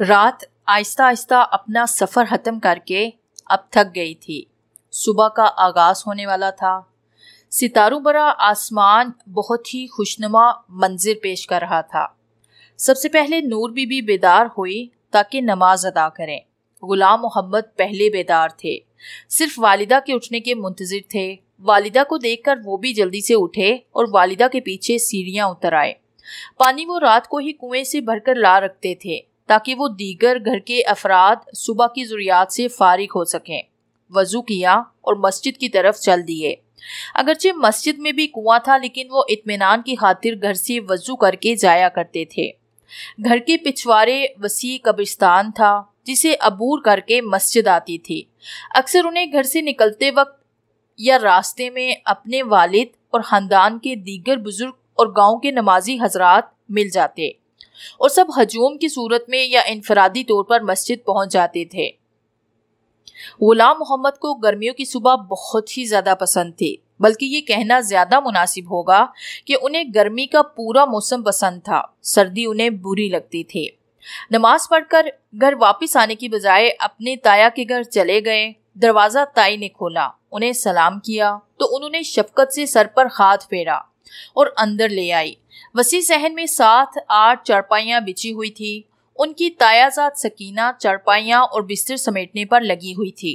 रात आहिस्ता आहिस्ता अपना सफ़र ख़त्म करके अब थक गई थी सुबह का आगाज़ होने वाला था सितारों बरा आसमान बहुत ही खुशनुमा मंजर पेश कर रहा था सबसे पहले नूर बीबी बेदार हुई ताकि नमाज अदा करें गुलाम मोहम्मद पहले बेदार थे सिर्फ वालिदा के उठने के मुंतज़र थे वालिदा को देखकर वो भी जल्दी से उठे और वालिदा के पीछे सीढ़ियाँ उतर आए पानी वो रात को ही कुएं से भरकर ला रखते थे ताकि वो दीगर घर के अफराद सुबह की ज़रूरियात से फारिग हो सकें वज़ू किया और मस्जिद की तरफ चल दिए अगरचे मस्जिद में भी कुआं था लेकिन वो इतमान की खातिर घर से वज़ू करके जाया करते थे घर के पिछवाड़े वसी कब्रिस्तान था जिसे अबूर करके मस्जिद आती थी अक्सर उन्हें घर से निकलते वक्त या रास्ते में अपने वालिद और ख़ानदान के दीगर बुज़ुर्ग और गांव के नमाजी हजरात मिल जाते और सब हजूम की सूरत में या इनफरादी तौर पर मस्जिद पहुंच जाते थे गुलाम मोहम्मद को गर्मियों की सुबह बहुत ही ज़्यादा पसंद थी बल्कि ये कहना ज़्यादा मुनासिब होगा कि उन्हें गर्मी का पूरा मौसम पसंद था सर्दी उन्हें बुरी लगती थी नमाज पढ़कर घर वापस आने की बजाय अपने ताया के घर चले गए दरवाज़ा ताई ने खोला उन्हें सलाम किया तो उन्होंने शफकत से सर पर हाथ फेरा और अंदर ले आई वसी सहन में सात आठ चारपाइयाँ बिछी हुई थी उनकी तायाजात सकीना चारपाइयाँ और बिस्तर समेटने पर लगी हुई थी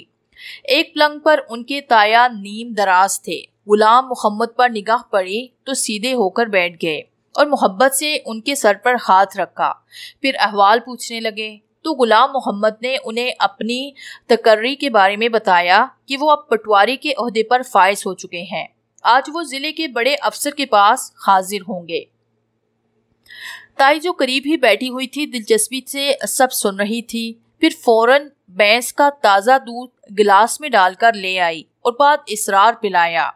एक पलंग पर उनके ताया नीम दराज थे गुलाम मोहम्मद पर निगाह पड़ी तो सीधे होकर बैठ गए और मोहब्बत से उनके सर पर हाथ रखा फिर अहवाल पूछने लगे तो गुलाम मोहम्मद ने उन्हें अपनी तकर्री के बारे में बताया कि वो अब पटवारी के अहदे पर फायज हो चुके हैं आज वो ज़िले के बड़े अफसर के पास हाजिर होंगे ताई जो करीब ही बैठी हुई थी दिलचस्पी से सब सुन रही थी फिर फौरन भैंस का ताज़ा दूध गिलास में डालकर ले आई और बाद इसरार पिलाया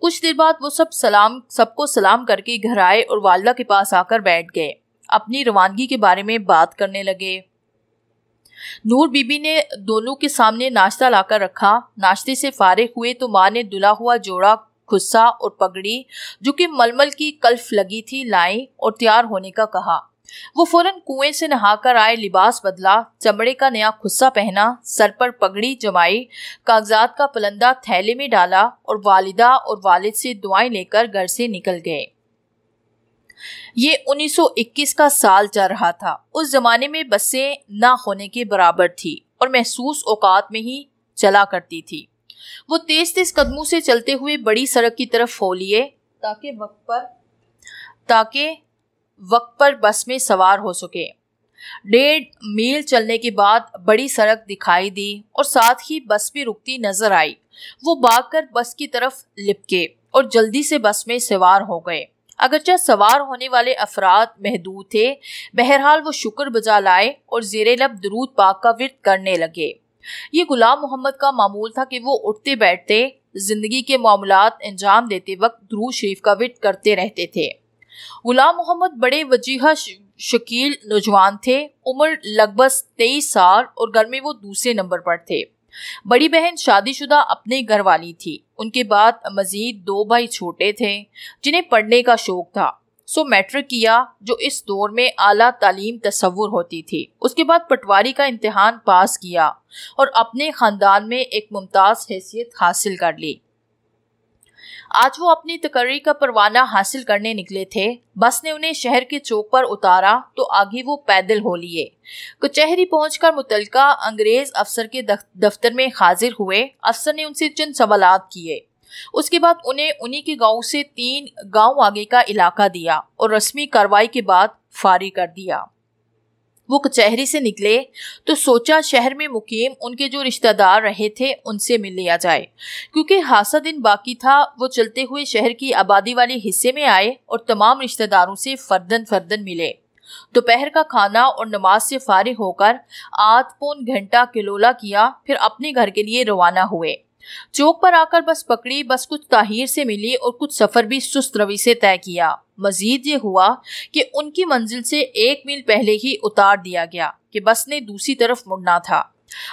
कुछ देर बाद वो सब सलाम सबको सलाम करके घर आए और वालदा के पास आकर बैठ गए अपनी रवानगी के बारे में बात करने लगे नूर बीबी ने दोनों के सामने नाश्ता लाकर रखा नाश्ते से फारिग हुए तो माँ ने दुला हुआ जोड़ा खुस्सा और पगड़ी जो कि मलमल की कल्फ लगी थी लाई और तैयार होने का कहा वो फौरन कुएं से नहाकर आए लिबास बदला चमड़े का नया खुस्सा पहना सर पर पगड़ी जमाई कागजात का पलंदा थैले में डाला और वालिदा और वालिद से दुआएं लेकर घर से निकल गए ये 1921 का साल चल रहा था उस जमाने में बसें ना होने के बराबर थी और महसूस औकात में ही चला करती थी वो तेज तेज कदमों से चलते हुए बड़ी सड़क की तरफ हो लिए ताकि वक्त पर ताकि वक्त पर बस में सवार हो सके डेढ़ मील चलने के बाद बड़ी सड़क दिखाई दी और साथ ही बस भी रुकती नजर आई वो भाग कर बस की तरफ लिपके और जल्दी से बस में सवार हो गए अगरचे सवार होने वाले अफराद महदूद थे बहरहाल वो शुक्र बजा लाए और जेरे लब दरूद पाक का विरत करने लगे ये गुलाम मोहम्मद का मामूल था कि वो उठते बैठते जिंदगी के मामला अंजाम देते वक्त द्रू शरीफ का विट करते रहते थे गुलाम मोहम्मद बड़े वजीहा शकील नौजवान थे उम्र लगभग तेईस साल और घर में वो दूसरे नंबर पर थे बड़ी बहन शादीशुदा अपने घर वाली थी उनके बाद मजीद दो भाई छोटे थे जिन्हें पढ़ने का शौक था सो मैट्रिक किया जो इस दौर में आला तालीम तस्वुर होती थी उसके बाद पटवारी का इम्तहान पास किया और अपने ख़ानदान में एक मुमताज़ हैसियत हासिल कर ली आज वो अपनी तकर्री का परवाना हासिल करने निकले थे बस ने उन्हें शहर के चौक पर उतारा तो आगे वो पैदल हो लिए कचहरी पहुंचकर मुतलका अंग्रेज अफसर के दफ्तर में हाजिर हुए अफसर ने उनसे चंद सवाल किए उसके बाद उन्हें उन्हीं के गांव से तीन गांव आगे का इलाका दिया और रस्मी कार्रवाई के बाद फारी कर दिया वो कचहरी से निकले तो सोचा शहर में मुकीम उनके जो रिश्तेदार रहे थे उनसे मिल लिया जाए क्योंकि हादसा दिन बाकी था वो चलते हुए शहर की आबादी वाले हिस्से में आए और तमाम रिश्तेदारों से फर्दन फर्दन मिले दोपहर का खाना और नमाज से फारिग होकर आध पौन घंटा किलोला किया फिर अपने घर के लिए रवाना हुए चौक पर आकर बस पकड़ी बस कुछ ताहिर से मिली और कुछ सफर भी सुस्त रवि से तय किया मजीद ये हुआ कि उनकी मंजिल से एक मील पहले ही उतार दिया गया कि बस ने दूसरी तरफ मुड़ना था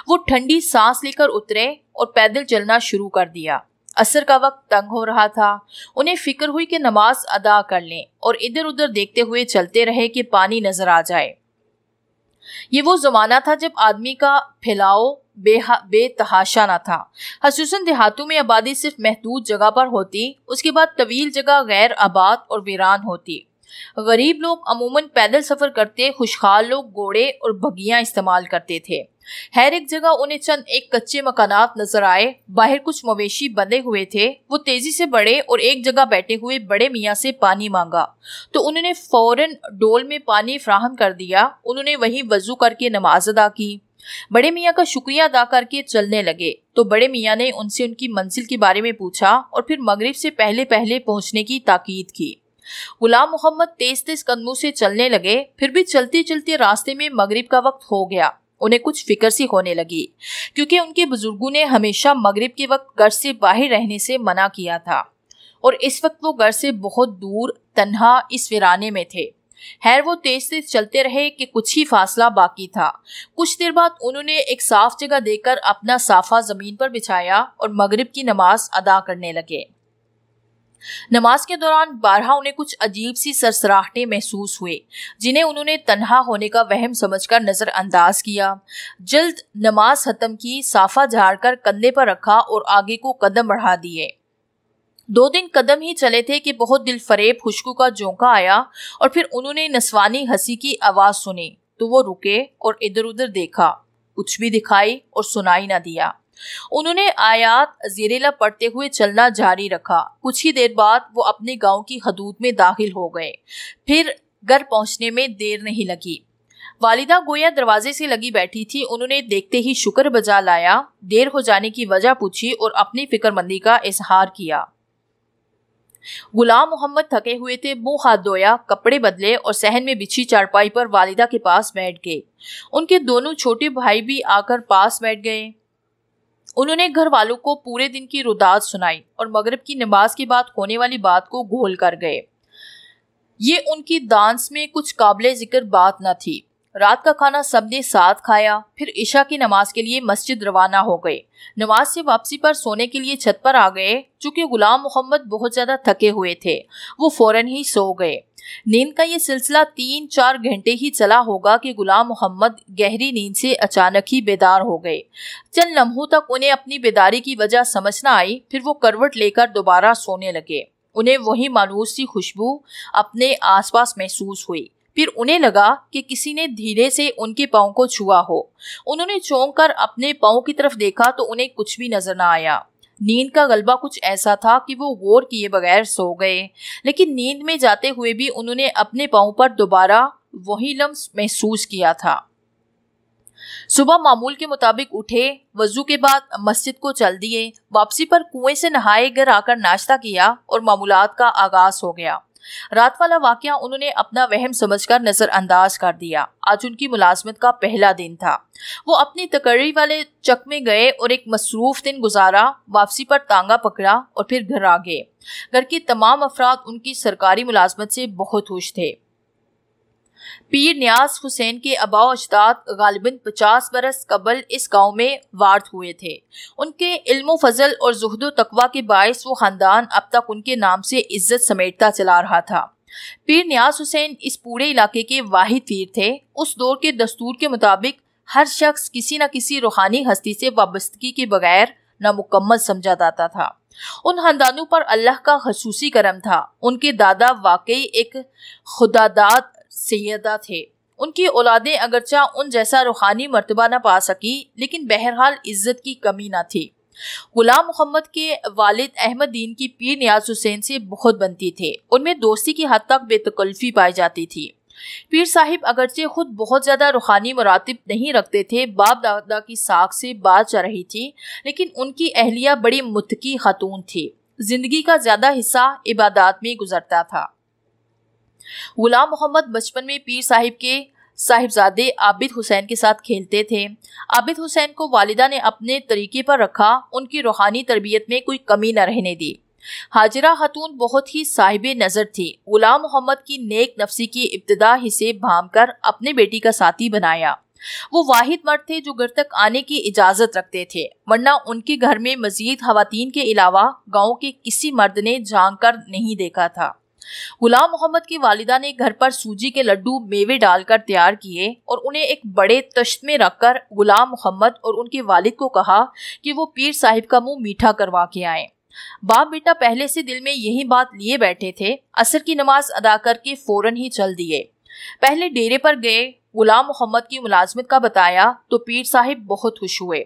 वो ठंडी सांस लेकर उतरे और पैदल चलना शुरू कर दिया असर का वक्त तंग हो रहा था उन्हें फिक्र हुई कि नमाज अदा कर लें और इधर उधर देखते हुए चलते रहे कि पानी नजर आ जाए ये वो जमाना था जब आदमी का फैलाओ बेहा बेतहाशा ना था खूस देहातों में आबादी सिर्फ महदूद जगह पर होती उसके बाद तवील जगह गैर आबाद और वीरान होती गरीब लोग अमूमन पैदल सफ़र करते खुशहाल लोग घोड़े और बगियाँ इस्तेमाल करते थे हर एक जगह उन्हें चंद एक कच्चे मकान नजर आए बाहर कुछ मवेशी बंधे हुए थे वो तेजी से बढ़े और एक जगह बैठे हुए बड़े मियाँ से पानी मांगा तो उन्होंने फौरन डोल में पानी फ्राहम कर दिया उन्होंने वहीं वजू करके नमाज अदा की बड़े मियाँ का शुक्रिया अदा करके चलने लगे तो बड़े मियाँ ने उनसे उनकी मंजिल के बारे में पूछा और फिर मगरिब से पहले पहले पहुंचने की ताकीद की गुलाम मोहम्मद तेज तेज कदमों से चलने लगे फिर भी चलते चलते रास्ते में मगरिब का वक्त हो गया उन्हें कुछ फिक्र सी होने लगी क्योंकि उनके बुजुर्गों ने हमेशा मगरिब के वक्त घर से बाहर रहने से मना किया था और इस वक्त वो घर से बहुत दूर तन्हा इस वीराने में थे हैर वो तेज तेज चलते रहे कि कुछ ही फासला बाकी था कुछ देर बाद उन्होंने एक साफ जगह देकर अपना साफा जमीन पर बिछाया और मगरिब की नमाज अदा करने लगे नमाज के दौरान बारहा उन्हें कुछ अजीब सी सरसराहटें महसूस हुए जिन्हें उन्होंने तनहा होने का वहम समझकर नज़रअंदाज किया जल्द नमाज खत्म की साफा झाड़कर कंधे पर रखा और आगे को कदम बढ़ा दिए दो दिन कदम ही चले थे कि बहुत दिल फरेब खुशकू का झोंका आया और फिर उन्होंने नसवानी हंसी की आवाज़ सुनी तो वो रुके और इधर उधर देखा कुछ भी दिखाई और सुनाई ना दिया उन्होंने आयात जेरेला पढ़ते हुए चलना जारी रखा कुछ ही देर बाद वो अपने गांव की हदूद में दाखिल हो गए फिर घर पहुंचने में देर नहीं लगी वालिदा गोया दरवाजे से लगी बैठी थी उन्होंने देखते ही शुक्र बजा लाया देर हो जाने की वजह पूछी और अपनी फिक्रमंदी का इजहार किया गुलाम मोहम्मद थके हुए थे मुंह हाथ धोया कपड़े बदले और सहन में बिछी चारपाई पर वालिदा के पास बैठ गए उनके दोनों छोटे भाई भी आकर पास बैठ गए उन्होंने घर वालों को पूरे दिन की रुदाज सुनाई और मगरब की नमाज के बाद होने वाली बात को घोल कर गए ये उनकी दांस में कुछ काबिल जिक्र बात न थी रात का खाना सबने साथ खाया फिर ईशा की नमाज के लिए मस्जिद रवाना हो गए नमाज से वापसी पर सोने के लिए छत पर आ गए चूंकि गुलाम मोहम्मद बहुत ज्यादा थके हुए थे वो फौरन ही सो गए नींद का ये सिलसिला तीन चार घंटे ही चला होगा कि गुलाम मोहम्मद गहरी नींद से अचानक ही बेदार हो गए चंद लम्हों तक उन्हें अपनी बेदारी की वजह समझ आई फिर वो करवट लेकर दोबारा सोने लगे उन्हें वही मानूस सी खुशबू अपने आसपास महसूस हुई फिर उन्हें लगा कि किसी ने धीरे से उनके पाँव को छुआ हो उन्होंने चौंक कर अपने पाँव की तरफ देखा तो उन्हें कुछ भी नजर न आया नींद का गलबा कुछ ऐसा था कि वो गौर किए बगैर सो गए लेकिन नींद में जाते हुए भी उन्होंने अपने पाँव पर दोबारा वही लम्स महसूस किया था सुबह मामूल के मुताबिक उठे वजू के बाद मस्जिद को चल दिए वापसी पर कुएं से नहाए घर आकर नाश्ता किया और मामूलात का आगाज हो गया रात वाला वाक्य उन्होंने अपना वहम समझकर नजरअंदाज कर दिया आज उनकी मुलाजमत का पहला दिन था वो अपनी तकड़ी वाले चक में गए और एक मसरूफ दिन गुजारा वापसी पर तांगा पकड़ा और फिर घर आ गए घर के तमाम अफराद उनकी सरकारी मुलाजमत से बहुत खुश थे पीर न्याज हुसैन के अबाव अजदाद गालिबन पचास बरस कबल इस गांव में वार्त हुए थे उनके इल्म फजल और जहदो तकवा के बायस वो ख़ानदान अब तक उनके नाम से इज्जत समेटता चला रहा था पीर न्याज हुसैन इस पूरे इलाके के वाहिद पीर थे उस दौर के दस्तूर के मुताबिक हर शख्स किसी न किसी रूहानी हस्ती से वाबस्तगी के बगैर नामुकम्मल समझा जाता था उन खानदानों पर अल्लाह का खसूसी करम था उनके दादा वाकई एक खुदादाद सैदा थे उनकी औलादें अगरचा उन जैसा रूहानी मरतबा ना पा सकी लेकिन बहरहाल इज्जत की कमी न थी गुलाम मोहम्मद के वालिद अहमद दीन की पीर नियाज हुसैन से बहुत बनती थे उनमें दोस्ती की हद तक बेतकल्फी पाई जाती थी पीर साहिब अगरचे खुद बहुत ज़्यादा रूहानी मरातब नहीं रखते थे बाप दादा की साख से बात चल रही थी लेकिन उनकी अहलिया बड़ी मुतकी खातून थी जिंदगी का ज़्यादा हिस्सा इबादत में गुजरता था गुलाम मोहम्मद बचपन में पीर साहिब के साहिबजादे आबिद हुसैन के साथ खेलते थे आबिद हुसैन को वालिदा ने अपने तरीके पर रखा उनकी रूहानी तरबियत में कोई कमी न रहने दी हाजरा खातून बहुत ही साहिब नज़र थी गुलाम मोहम्मद की नेक नफसी की इब्तदा हिस्से भाम कर अपने बेटी का साथी बनाया वो वाहिद मर्द थे जो घर तक आने की इजाज़त रखते थे वरना उनके घर में मजीद खुवान के अलावा गांव के किसी मर्द ने झांक कर नहीं देखा था गुलाम मोहम्मद की वालिदा ने घर पर सूजी के लड्डू मेवे डालकर तैयार किए और उन्हें एक बड़े तश्त में रखकर गुलाम मोहम्मद और उनके वालिद को कहा कि वो पीर साहिब का मुंह मीठा करवा के आए बाप बेटा पहले से दिल में यही बात लिए बैठे थे असर की नमाज अदा करके फौरन ही चल दिए पहले डेरे पर गए गुलाम मोहम्मद की मुलाजमत का बताया तो पीर साहिब बहुत खुश हुए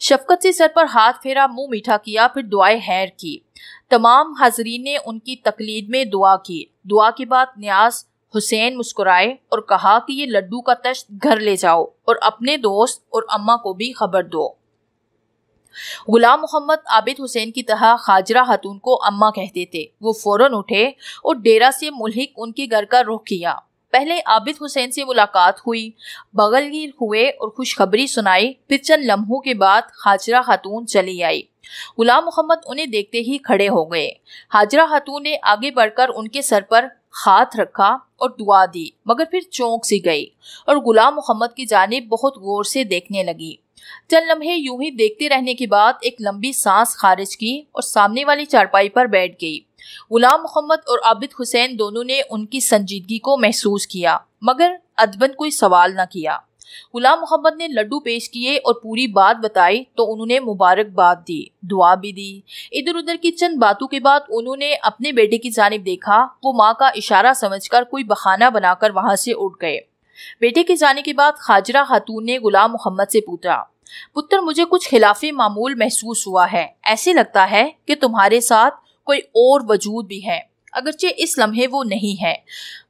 शफकत से सर पर हाथ फेरा मुंह मीठा किया फिर दुआए हैर की तमाम हाजरीन ने उनकी तकलीद में दुआ की दुआ के बाद न्याज हुसैन मुस्कुराए और कहा कि ये लड्डू का तश्त घर ले जाओ और अपने दोस्त और अम्मा को भी खबर दो गुलाम मोहम्मद आबिद हुसैन की तरह खाजरा हतून को अम्मा कहते थे वो फौरन उठे और डेरा से मुलहिक उनके घर का रुख किया पहले आबिद हुसैन से मुलाकात हुई बगलगीर हुए और खुशखबरी सुनाई फिर चंद लम्हों के बाद हाजरा खातून चली आई गुलाम मोहम्मद उन्हें देखते ही खड़े हो गए हाजरा खातून ने आगे बढ़कर उनके सर पर हाथ रखा और दुआ दी मगर फिर चौंक सी गई और गुलाम मोहम्मद की जानब बहुत गौर से देखने लगी चंद लम्हे यूं ही देखते रहने के बाद एक लंबी सांस खारिज की और सामने वाली चारपाई पर बैठ गई गुलाम मोहम्मद और आबिद हुसैन दोनों ने उनकी संजीदगी को महसूस किया मगर अदबन कोई सवाल ना किया गुलाम मोहम्मद ने लड्डू पेश किए और पूरी बात बताई तो उन्होंने मुबारकबाद दी दुआ भी दी इधर उधर की चंद बातों के बाद उन्होंने अपने बेटे की जानब देखा वो माँ का इशारा समझकर कोई बहाना बनाकर वहां से उठ गए बेटे के जाने के बाद खाजरा खातून ने गुलाम मोहम्मद से पूछा पुत्र मुझे कुछ खिलाफी मामूल महसूस हुआ है ऐसे लगता है कि तुम्हारे साथ कोई और वजूद भी है अगरचे इस लम्हे वो नहीं है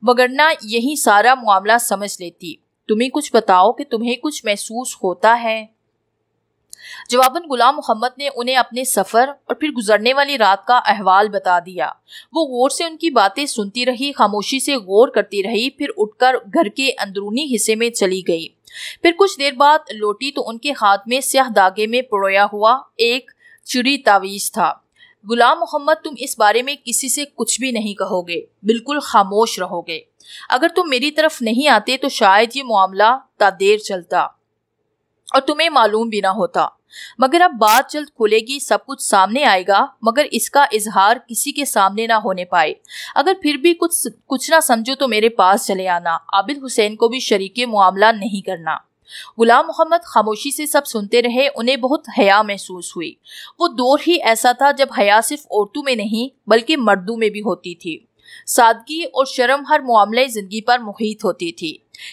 वगरना यही सारा मामला समझ लेती तुम्हें कुछ बताओ कि तुम्हें कुछ महसूस होता है जवाबन गुलाम मोहम्मद ने उन्हें अपने सफ़र और फिर गुजरने वाली रात का अहवाल बता दिया वो गौर से उनकी बातें सुनती रही खामोशी से गौर करती रही फिर उठकर घर के अंदरूनी हिस्से में चली गई फिर कुछ देर बाद लौटी तो उनके हाथ में स्याह धागे में पड़ोया हुआ एक चिड़ी तावीज़ था गुलाम मोहम्मद तुम इस बारे में किसी से कुछ भी नहीं कहोगे बिल्कुल खामोश रहोगे अगर तुम मेरी तरफ नहीं आते तो शायद ये मामला ता देर चलता और तुम्हें मालूम भी ना होता मगर अब बात जल्द खुलेगी सब कुछ सामने आएगा मगर इसका इजहार किसी के सामने ना होने पाए अगर फिर भी कुछ कुछ ना समझो तो मेरे पास चले आना आबिद हुसैन को भी शरीक मामला नहीं करना गुलाम मोहम्मद खामोशी से सब सुनते रहे उन्हें बहुत हया महसूस हुई वो दौर ही ऐसा था जब हया सिर्फ औरतों में नहीं बल्कि मर्दों में भी होती थी सादगी और शर्म हर मामले जिंदगी पर मुहित होती थी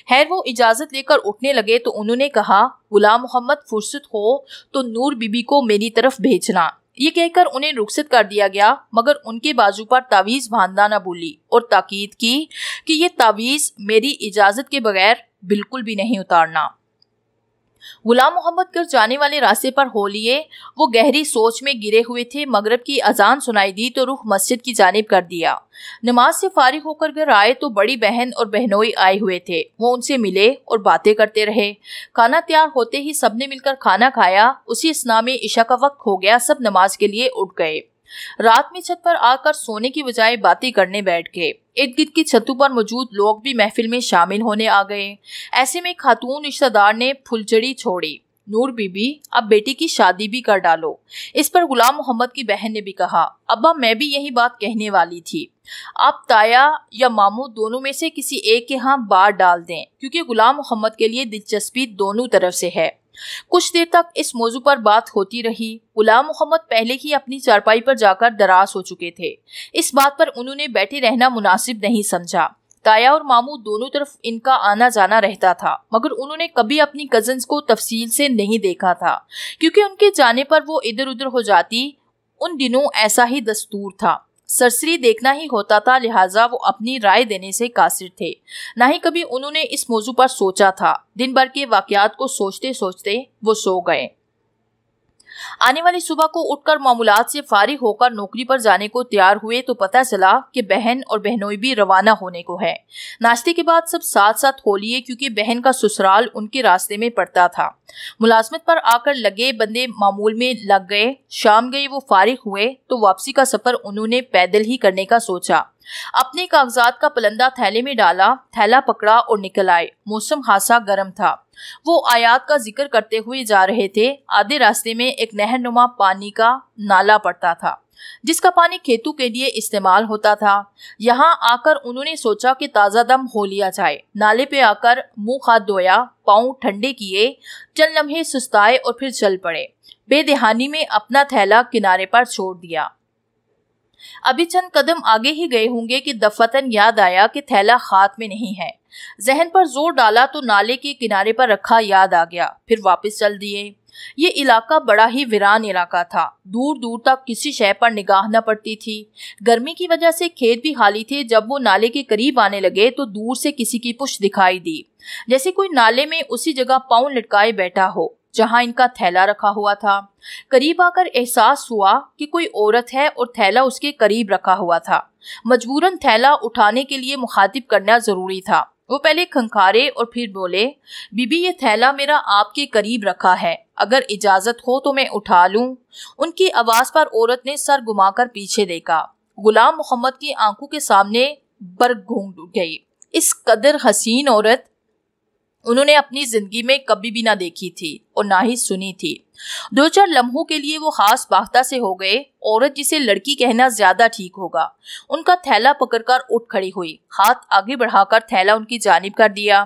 खैर वो इजाज़त लेकर उठने लगे तो उन्होंने कहा गुलाम मोहम्मद फुर्सत हो तो नूर बीबी को मेरी तरफ भेजना ये कहकर उन्हें रुखसत कर दिया गया मगर उनके बाजू पर तावीज़ बांधना न भूली और ताकीद की कि ये तावीज़ मेरी इजाज़त के बगैर बिल्कुल भी नहीं उतारना गुलाम मोहम्मद कर जाने वाले रास्ते पर हो लिए वो गहरी सोच में गिरे हुए थे मगरब की अजान सुनाई दी तो रुख मस्जिद की जानब कर दिया नमाज से फारिग होकर घर आए तो बड़ी बहन और बहनोई आए हुए थे वो उनसे मिले और बातें करते रहे खाना तैयार होते ही सबने मिलकर खाना खाया उसी स्ना में ईशा का वक्त हो गया सब नमाज के लिए उठ गए रात में छत पर आकर सोने की बजाय बातें करने बैठ गए इर्द गिर्द की छतों पर मौजूद लोग भी महफिल में शामिल होने आ गए ऐसे में खातून रिश्तेदार ने फुलझड़ी छोड़ी नूर बीबी अब बेटी की शादी भी कर डालो इस पर गुलाम मोहम्मद की बहन ने भी कहा अब्बा मैं भी यही बात कहने वाली थी आप ताया या मामू दोनों में से किसी एक के यहाँ बार डाल दें क्योंकि गुलाम मोहम्मद के लिए दिलचस्पी दोनों तरफ से है कुछ देर तक इस मौजू पर बात होती रही गुलाम मोहम्मद पहले ही अपनी चारपाई पर जाकर दराज हो चुके थे इस बात पर उन्होंने बैठे रहना मुनासिब नहीं समझा ताया और मामू दोनों तरफ इनका आना जाना रहता था मगर उन्होंने कभी अपनी कजन को तफसील से नहीं देखा था क्योंकि उनके जाने पर वो इधर उधर हो जाती उन दिनों ऐसा ही दस्तूर था सरसरी देखना ही होता था लिहाजा वो अपनी राय देने से कासिर थे ना ही कभी उन्होंने इस मौजू पर सोचा था दिन भर के वाकयात को सोचते सोचते वो सो गए आने वाली सुबह को उठकर मामूलात से फारिग होकर नौकरी पर जाने को तैयार हुए तो पता चला कि बहन और बहनोई भी रवाना होने को है नाश्ते के बाद सब साथ साथ हो लिए क्योंकि बहन का ससुराल उनके रास्ते में पड़ता था मुलाजमत पर आकर लगे बंदे मामूल में लग गए शाम गए वो फारिग हुए तो वापसी का सफर उन्होंने पैदल ही करने का सोचा अपने कागजात का पलंदा थैले में डाला थैला पकड़ा और निकल आए मौसम खासा गर्म था वो आयात का जिक्र करते हुए जा रहे थे आधे रास्ते में एक नहर नुमा पानी का नाला पड़ता था जिसका पानी खेतों के लिए इस्तेमाल होता था यहाँ आकर उन्होंने सोचा कि ताज़ा दम हो लिया जाए नाले पे आकर मुंह हाथ धोया पाँव ठंडे किए चल लम्हे सुस्ताए और फिर चल पड़े बेदहानी में अपना थैला किनारे पर छोड़ दिया अभी चंद कदम आगे ही गए होंगे कि दफतन याद आया कि थैला हाथ में नहीं है जहन पर जोर डाला तो नाले के किनारे पर रखा याद आ गया फिर वापस चल दिए ये इलाका बड़ा ही वीरान इलाका था दूर दूर तक किसी शह पर निगाह न पड़ती थी गर्मी की वजह से खेत भी खाली थे जब वो नाले के करीब आने लगे तो दूर से किसी की पुश दिखाई दी जैसे कोई नाले में उसी जगह पाँव लटकाए बैठा हो जहाँ इनका थैला रखा हुआ था करीब आकर एहसास हुआ कि कोई औरत है और थैला उसके करीब रखा हुआ था मजबूरन थैला उठाने के लिए मुखातिब करना जरूरी था वो पहले खंखारे और फिर बोले बीबी ये थैला मेरा आपके करीब रखा है अगर इजाजत हो तो मैं उठा लूं उनकी आवाज पर औरत ने सर घुमाकर पीछे देखा गुलाम मोहम्मद की आंखों के सामने बर्ग घूम गई इस कदर हसीन औरत उन्होंने अपनी जिंदगी में कभी भी ना देखी थी और ना ही सुनी थी दो चार लम्हों के लिए वो खास बाख्ता से हो गए औरत जिसे लड़की कहना ज्यादा ठीक होगा उनका थैला पकड़कर उठ खड़ी हुई हाथ आगे बढ़ाकर थैला उनकी जानब कर दिया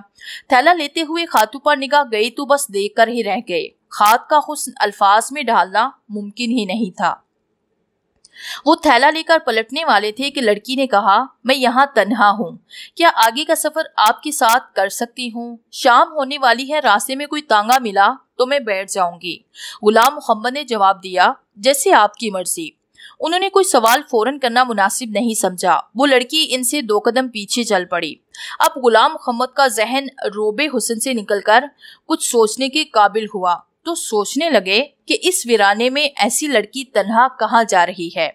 थैला लेते हुए खातू पर निगाह गई तो बस देख कर ही रह गए खात का हुस्न अल्फाज में ढालना मुमकिन ही नहीं था वो थैला लेकर पलटने वाले थे कि लड़की ने कहा मैं यहाँ तन्हा हूँ क्या आगे का सफर आपके साथ कर सकती हूँ शाम होने वाली है रास्ते में कोई तांगा मिला तो मैं बैठ जाऊंगी गुलाम मोहम्मद ने जवाब दिया जैसे आपकी मर्जी उन्होंने कोई सवाल फौरन करना मुनासिब नहीं समझा वो लड़की इनसे दो कदम पीछे चल पड़ी अब गुलाम मोहम्मद का जहन रोबे हुसन से निकलकर कुछ सोचने के काबिल हुआ तो सोचने लगे कि इस वीराने में ऐसी लड़की तनहा कहाँ जा रही है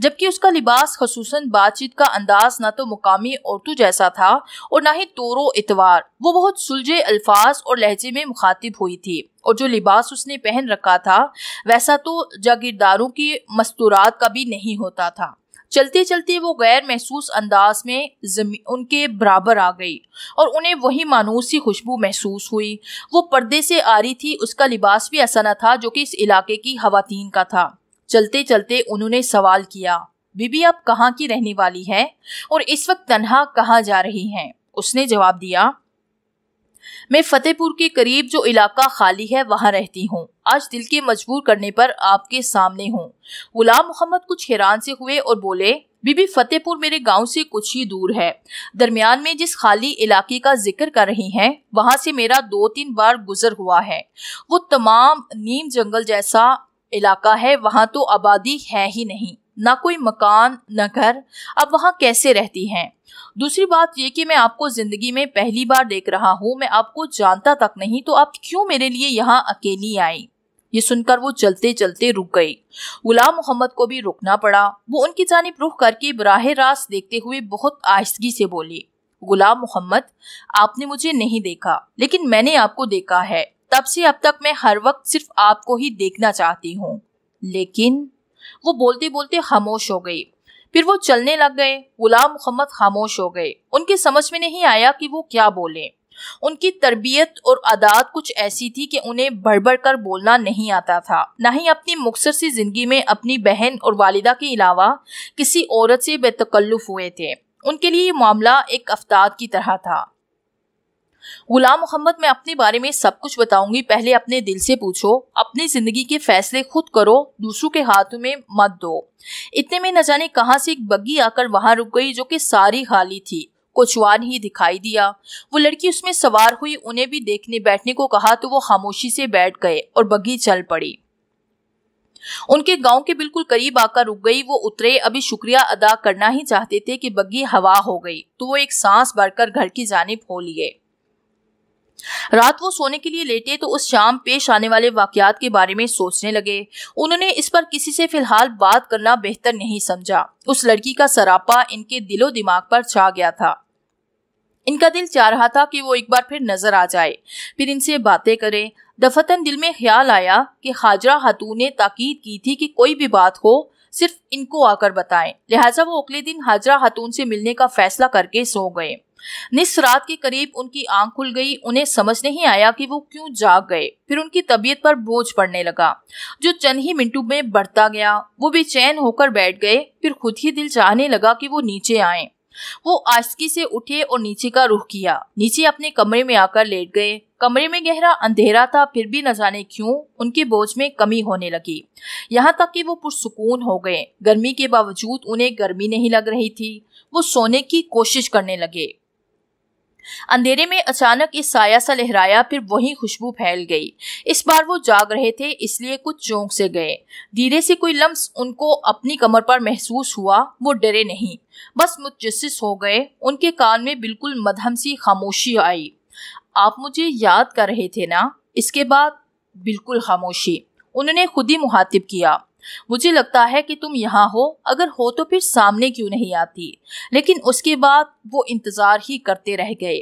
जबकि उसका लिबास खसूस बातचीत का अंदाज न तो मुकामी औरतों जैसा था और ना ही तोरो इतवार वो बहुत सुलझे अल्फाज और लहजे में मुखातिब हुई थी और जो लिबास उसने पहन रखा था वैसा तो जागीरदारों की मस्तूरात का भी नहीं होता था चलते चलते वो गैर महसूस अंदाज में जमी उनके बराबर आ गई और उन्हें वही मानूस खुशबू महसूस हुई वो पर्दे से आ रही थी उसका लिबास भी ऐसा न था जो कि इस इलाके की हवातीन का था चलते चलते उन्होंने सवाल किया बीबी आप कहाँ की रहने वाली हैं और इस वक्त तनहा कहाँ जा रही हैं उसने जवाब दिया मैं फतेहपुर के करीब जो इलाका खाली है वहाँ रहती हूँ आज दिल के मजबूर करने पर आपके सामने हूँ गुलाम मोहम्मद कुछ हैरान से हुए और बोले बीबी फतेहपुर मेरे गांव से कुछ ही दूर है दरमियान में जिस खाली इलाके का जिक्र कर रही हैं वहां से मेरा दो तीन बार गुजर हुआ है वो तमाम नीम जंगल जैसा इलाका है वहां तो आबादी है ही नहीं ना कोई मकान न घर अब वहाँ कैसे रहती हैं दूसरी बात ये कि मैं आपको ज़िंदगी में पहली बार देख रहा हूँ मैं आपको जानता तक नहीं तो आप क्यों मेरे लिए यहाँ अकेली आई ये सुनकर वो चलते चलते रुक गई गुलाम मोहम्मद को भी रुकना पड़ा वो उनकी जानब रुख करके बराह रास्त देखते हुए बहुत आहिस्तगी से बोली गुलाम मोहम्मद आपने मुझे नहीं देखा लेकिन मैंने आपको देखा है तब से अब तक मैं हर वक्त सिर्फ आपको ही देखना चाहती हूँ लेकिन वो बोलते बोलते खामोश हो गई फिर वो चलने लग गए गुलाम मोहम्मद खामोश हो गए उनके समझ में नहीं आया कि वो क्या बोले उनकी तरबियत और आदात कुछ ऐसी थी कि उन्हें बढ़ बढ़ कर बोलना नहीं आता था ना ही अपनी मुखसर सी जिंदगी में अपनी बहन और वालिदा के अलावा किसी औरत से बेतकल्लुफ हुए थे उनके लिए ये मामला एक अफ्ताद की तरह था गुलाम मोहम्मद मैं अपने बारे में सब कुछ बताऊंगी पहले अपने दिल से पूछो अपनी जिंदगी के फैसले खुद करो दूसरों के हाथों में मत दो इतने में न जाने कहा से एक बग्गी आकर वहां रुक गई जो कि सारी खाली थी कोचवान ही दिखाई दिया वो लड़की उसमें सवार हुई उन्हें भी देखने बैठने को कहा तो वो खामोशी से बैठ गए और बग्घी चल पड़ी उनके गांव के बिल्कुल करीब आकर रुक गई वो उतरे अभी शुक्रिया अदा करना ही चाहते थे कि बग्घी हवा हो गई तो वो एक सांस भरकर घर की जानब हो लिए रात वो सोने के लिए लेटे तो उस शाम पेश आने वाले वाकयात के बारे में सोचने लगे उन्होंने इस पर किसी से फिलहाल बात करना बेहतर नहीं समझा उस लड़की का सरापा इनके दिलो दिमाग पर छा गया था इनका दिल चाह रहा था कि वो एक बार फिर नजर आ जाए फिर इनसे बातें करे दफतन दिल में ख्याल आया कि हाजरा हतू ने ताकीद की थी कि कोई भी बात हो सिर्फ इनको आकर बताएं लिहाजा वो अगले दिन हाजरा हतून से मिलने का फैसला करके सो गए रात के करीब उनकी आंख खुल गई उन्हें समझ नहीं आया कि वो क्यों जाग गए फिर उनकी तबीयत पर बोझ पड़ने लगा जो चंद ही मिनटों में बढ़ता गया वो बेचैन होकर बैठ गए फिर खुद ही दिल चाहने लगा कि वो नीचे आए वो आस्की से उठे और नीचे का रुख किया नीचे अपने कमरे में आकर लेट गए कमरे में गहरा अंधेरा था फिर भी न जाने क्यों उनके बोझ में कमी होने लगी यहाँ तक कि वो पुरसकून हो गए गर्मी के बावजूद उन्हें गर्मी नहीं लग रही थी वो सोने की कोशिश करने लगे अंधेरे में अचानक इस साया सा लहराया फिर वही खुशबू फैल गई इस बार वो जाग रहे थे इसलिए कुछ चौंक से गए धीरे से कोई लम्स उनको अपनी कमर पर महसूस हुआ वो डरे नहीं बस मुतजस हो गए उनके कान में बिल्कुल मधम सी खामोशी आई आप मुझे याद कर रहे थे ना इसके बाद बिल्कुल खामोशी उन्होंने खुद ही मुहातिब किया मुझे लगता है कि तुम यहाँ हो अगर हो तो फिर सामने क्यों नहीं आती लेकिन उसके बाद वो इंतज़ार ही करते रह गए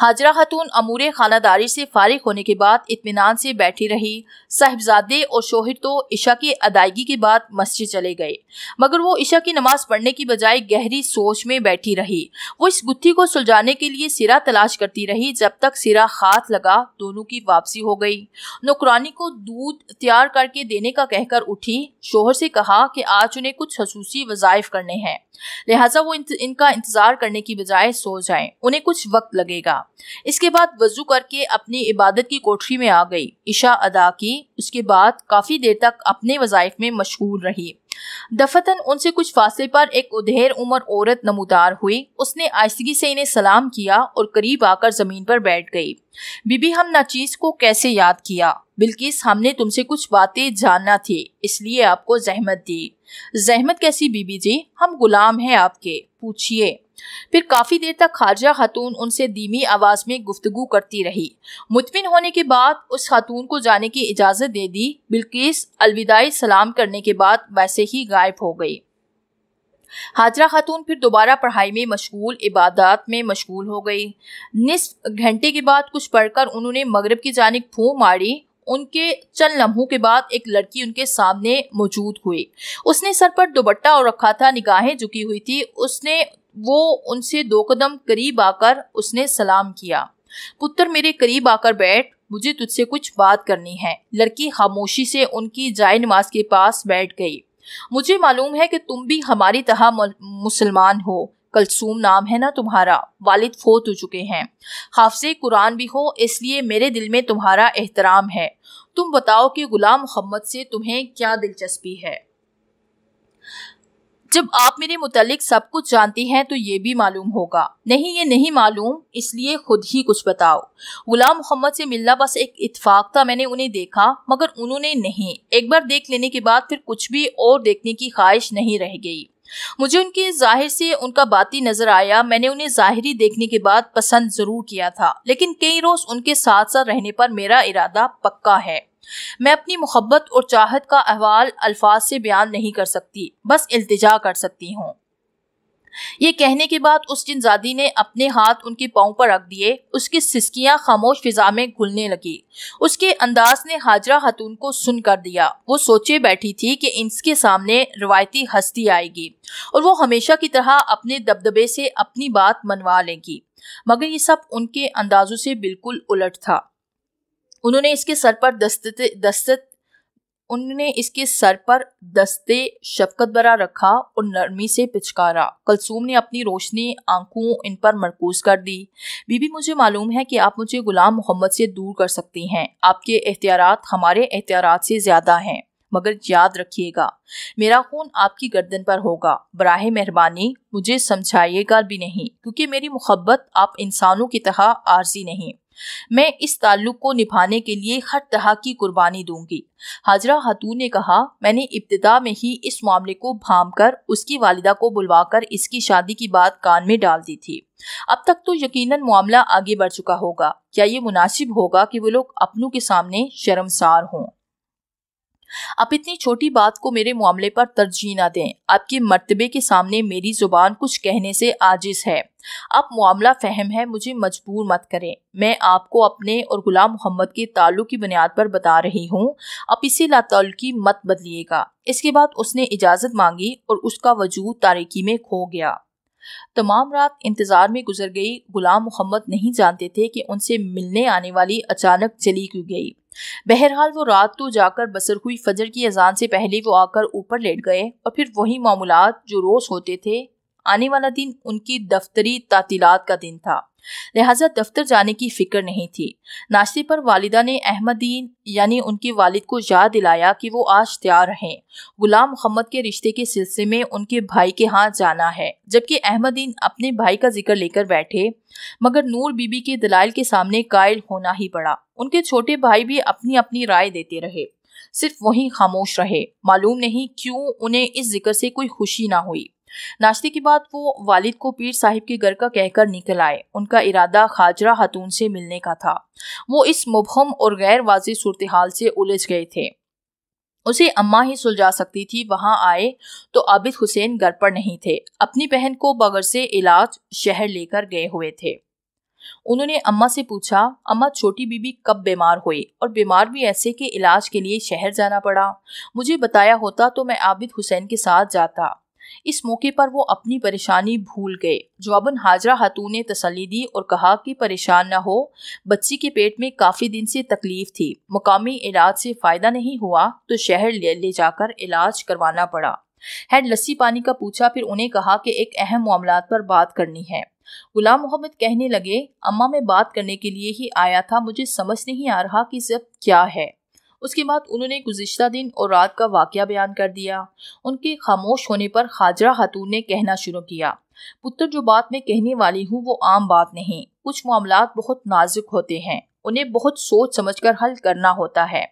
हाजरा खातून अमूर खानादारी से फारिग होने के बाद इतमान से बैठी रही साहिबजादे और शोहर तो ईशा की अदायगी के बाद मस्जिद चले गए मगर वो ईशा की नमाज पढ़ने की बजाय गहरी सोच में बैठी रही वो इस गुत्थी को सुलझाने के लिए सिरा तलाश करती रही जब तक सिरा हाथ लगा दोनों की वापसी हो गई नौकरानी को दूध तैयार करके देने का कहकर उठी शोहर से कहा कि आज उन्हें कुछ खसूसी वजायफ करने हैं लिहाजा वो इनका इंतजार करने की बजाय सो जाए उन्हें कुछ वक्त लगेगा करेगा इसके बाद वजू करके अपनी इबादत की कोठरी में आ गई इशा अदा की उसके बाद काफ़ी देर तक अपने वजायफ में मशगूल रही दफतन उनसे कुछ फासले पर एक उधेर उम्र औरत नमूदार हुई उसने आयसगी से इन्हें सलाम किया और करीब आकर जमीन पर बैठ गई बीबी हम नाचीज को कैसे याद किया बिल्किस हमने तुमसे कुछ बातें जानना थी इसलिए आपको जहमत दी जहमत कैसी बीबी जी हम गुलाम हैं आपके पूछिए फिर काफ़ी देर तक खारजा खातून उनसे धीमी आवाज़ में गुफ्तगु करती रही मुतमिन होने के बाद उस खातून को जाने की इजाज़त दे दी बिल्किस अलविदाई सलाम करने के बाद वैसे ही गायब हो गई हाजरा खातून फिर दोबारा पढ़ाई में मशगूल इबादत में मशगूल हो गई निसफ घंटे के बाद कुछ पढ़कर उन्होंने मगरब की जानब फू मारी उनके चंद लम्हों के बाद एक लड़की उनके सामने मौजूद हुई उसने सर पर दुबट्टा और रखा था निगाहें झुकी हुई थी उसने वो उनसे दो कदम करीब आकर उसने सलाम किया पुत्र मेरे करीब आकर बैठ मुझे तुझसे कुछ बात करनी है लड़की खामोशी से उनकी जाय नमाज के पास बैठ गई मुझे मालूम है कि तुम भी हमारी तरह मुसलमान हो कलसूम नाम है ना तुम्हारा वालिद फोत हो चुके हैं हाफसे कुरान भी हो इसलिए मेरे दिल में तुम्हारा एहतराम है तुम बताओ कि गुलाम मोहम्मद से तुम्हें क्या दिलचस्पी है जब आप मेरे मुतालिक सब कुछ जानती हैं तो ये भी मालूम होगा नहीं ये नहीं मालूम इसलिए खुद ही कुछ बताओ गुलाम मोहम्मद से मिलना बस एक इतफाक था मैंने उन्हें देखा मगर उन्होंने नहीं एक बार देख लेने के बाद फिर कुछ भी और देखने की ख्वाहिश नहीं रह गई मुझे उनके जाहिर से उनका बाती नजर आया मैंने उन्हें जाहिरी देखने के बाद पसंद जरूर किया था लेकिन कई रोज उनके साथ साथ रहने पर मेरा इरादा पक्का है मैं अपनी मोहब्बत और चाहत का अहवाल अल्फाज से बयान नहीं कर सकती बस अल्तजा कर सकती हूँ ये कहने के बाद उस जिनजादी ने अपने हाथ उनके पाँव पर रख दिए उसकी सिस्कियां खामोश फिजा में घुलने लगी उसके अंदाज ने हाजरा खतून को सुन कर दिया वो सोचे बैठी थी कि इसके सामने रवायती हस्ती आएगी और वो हमेशा की तरह अपने दबदबे से अपनी बात मनवा लेगी मगर ये सब उनके अंदाजों से बिल्कुल उलट था उन्होंने इसके सर पर दस्ते दस्त उन्होंने इसके सर पर दस्ते शफकत बरा रखा और नरमी से पिचकारा कलसूम ने अपनी रोशनी आंखों इन पर मरकूज कर दी बीबी मुझे मालूम है कि आप मुझे गुलाम मोहम्मद से दूर कर सकती हैं आपके एहतियात हमारे एहतियात से ज़्यादा हैं मगर याद रखिएगा मेरा खून आपकी गर्दन पर होगा बराह मेहरबानी मुझे समझाइएगा भी नहीं क्योंकि मेरी मुहब्बत आप इंसानों की तरह आर्जी नहीं मैं इस ताल्लुक को निभाने के लिए हर तरह की कुर्बानी दूंगी हाजरा हतून ने कहा मैंने इब्तदा में ही इस मामले को भाम कर उसकी वालिदा को बुलवाकर इसकी शादी की बात कान में डाल दी थी अब तक तो यकीनन मामला आगे बढ़ चुका होगा क्या ये मुनासिब होगा कि वो लोग अपनों के सामने शर्मसार हों आप इतनी छोटी बात को मेरे मामले पर तरजीह ना दें आपके मर्तबे के सामने मेरी जुबान कुछ कहने से आजिज है आप मामला फहम है मुझे मजबूर मत करें मैं आपको अपने और गुलाम मोहम्मद के ताल्लुक की बुनियाद पर बता रही हूँ इसी इसे की मत बदलिएगा इसके बाद उसने इजाज़त मांगी और उसका वजूद तारीखी में खो गया तमाम रात इंतज़ार में गुजर गई गुलाम मोहम्मद नहीं जानते थे कि उनसे मिलने आने वाली अचानक चली क्यों गई बहरहाल वो रात तो जाकर बसर हुई फजर की अजान से पहले वो आकर ऊपर लेट गए और फिर वही मामूलत जो रोज़ होते थे आने वाला दिन उनकी दफ्तरी तातीलात का दिन था लिहाजा दफ्तर जाने की फिक्र नहीं थी नाश्ते पर वालिदा ने अहमदीन यानी उनके वालिद को याद दिलाया कि वो आज तैयार रहें गुलाम मोहम्मद के रिश्ते के सिलसिले में उनके भाई के हाथ जाना है जबकि अहमदीन अपने भाई का जिक्र लेकर बैठे मगर नूर बीबी के दलाइल के सामने कायल होना ही पड़ा उनके छोटे भाई भी अपनी अपनी राय देते रहे सिर्फ वही खामोश रहे मालूम नहीं क्यों उन्हें इस जिक्र से कोई खुशी ना हुई नाश्ते के बाद वो वालिद को पीर साहिब के घर का कहकर निकल आए उनका इरादा खाजरा खातून से मिलने का था वो इस मुबहम और गैर वाज सूरत हाल से उलझ गए थे उसे अम्मा ही सुलझा सकती थी वहां आए तो आबिद हुसैन घर पर नहीं थे अपनी बहन को बगर से इलाज शहर लेकर गए हुए थे उन्होंने अम्मा से पूछा अम्मा छोटी बीबी कब बीमार हुई और बीमार भी ऐसे कि इलाज के लिए शहर जाना पड़ा मुझे बताया होता तो मैं आबिद हुसैन के साथ जाता इस मौके पर वो अपनी परेशानी भूल गए जवाबन हाजरा हतू ने तसली दी और कहा कि परेशान ना हो बच्ची के पेट में काफ़ी दिन से तकलीफ थी मुकामी इलाज से फ़ायदा नहीं हुआ तो शहर ले, ले जाकर इलाज करवाना पड़ा हेड लस्सी पानी का पूछा फिर उन्हें कहा कि एक अहम मामला पर बात करनी है गुलाम मोहम्मद कहने लगे अम्मा में बात करने के लिए ही आया था मुझे समझ नहीं आ रहा कि सब क्या है उसके बाद उन्होंने गुजशत दिन और रात का वाक़ बयान कर दिया उनके खामोश होने पर खाजरा खातून ने कहना शुरू किया पुत्र जो बात मैं कहने वाली हूँ वो आम बात नहीं कुछ मामला बहुत नाजुक होते हैं उन्हें बहुत सोच समझ कर हल करना होता है